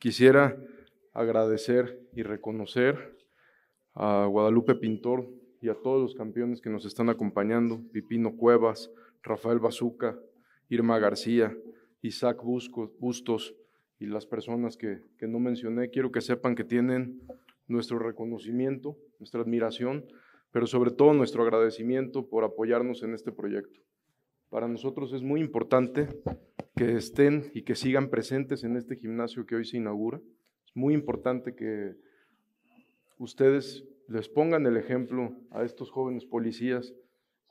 Quisiera agradecer y reconocer a Guadalupe Pintor y a todos los campeones que nos están acompañando, Pipino Cuevas, Rafael Bazuca, Irma García, Isaac Bustos y las personas que, no mencioné. Quiero que sepan que tienen nuestro reconocimiento, nuestra admiración, pero sobre todo nuestro agradecimiento por apoyarnos en este proyecto. Para nosotros es muy importante que estén y que sigan presentes en este gimnasio que hoy se inaugura. Es muy importante que ustedes les pongan el ejemplo a estos jóvenes policías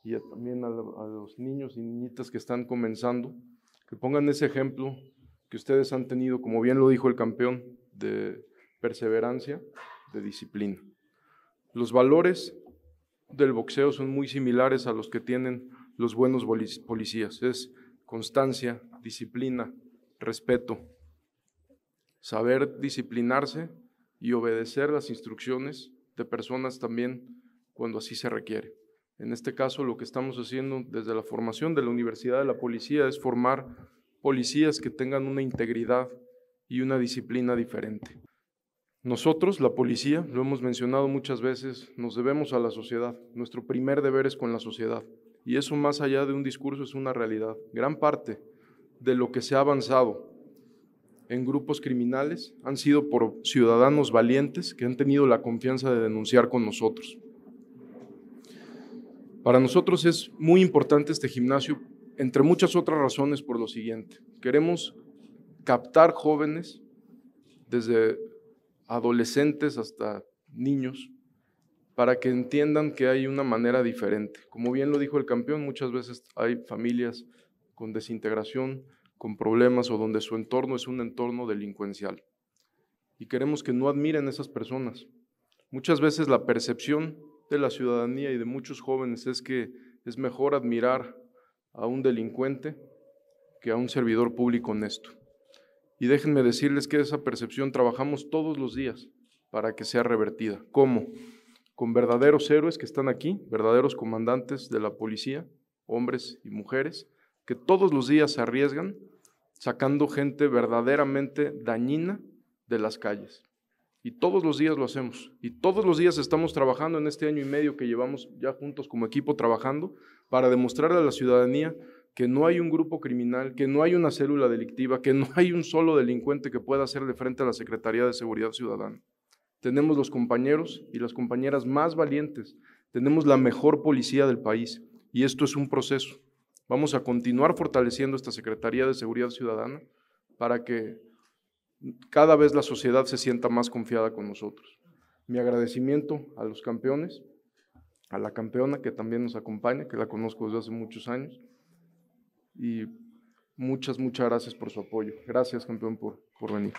y también a, los niños y niñitas que están comenzando, que pongan ese ejemplo que ustedes han tenido, como bien lo dijo el campeón, de perseverancia, de disciplina. Los valores del boxeo son muy similares a los que tienen los buenos policías. Es constancia, disciplina, respeto, saber disciplinarse y obedecer las instrucciones de personas también cuando así se requiere. En este caso, lo que estamos haciendo desde la formación de la Universidad de la Policía es formar policías que tengan una integridad y una disciplina diferente. Nosotros, la policía, lo hemos mencionado muchas veces, nos debemos a la sociedad. Nuestro primer deber es con la sociedad. Y eso más allá de un discurso es una realidad. Gran parte de lo que se ha avanzado en grupos criminales han sido por ciudadanos valientes que han tenido la confianza de denunciar con nosotros. Para nosotros es muy importante este gimnasio, entre muchas otras razones, por lo siguiente. Queremos captar jóvenes, desde adolescentes hasta niños, para que entiendan que hay una manera diferente. Como bien lo dijo el campeón, muchas veces hay familias con desintegración, con problemas o donde su entorno es un entorno delincuencial. Y queremos que no admiren a esas personas. Muchas veces la percepción de la ciudadanía y de muchos jóvenes es que es mejor admirar a un delincuente que a un servidor público honesto. Y déjenme decirles que esa percepción trabajamos todos los días para que sea revertida. ¿Cómo? Con verdaderos héroes que están aquí, verdaderos comandantes de la policía, hombres y mujeres, que todos los días se arriesgan sacando gente verdaderamente dañina de las calles. Y todos los días lo hacemos. Y todos los días estamos trabajando en este año y medio que llevamos ya juntos como equipo trabajando para demostrarle a la ciudadanía que no hay un grupo criminal, que no hay una célula delictiva, que no hay un solo delincuente que pueda hacerle frente a la Secretaría de Seguridad Ciudadana. Tenemos los compañeros y las compañeras más valientes, tenemos la mejor policía del país y esto es un proceso. Vamos a continuar fortaleciendo esta Secretaría de Seguridad Ciudadana para que cada vez la sociedad se sienta más confiada con nosotros. Mi agradecimiento a los campeones, a la campeona que también nos acompaña, que la conozco desde hace muchos años. Y muchas, muchas gracias por su apoyo. Gracias, campeón, por, venir.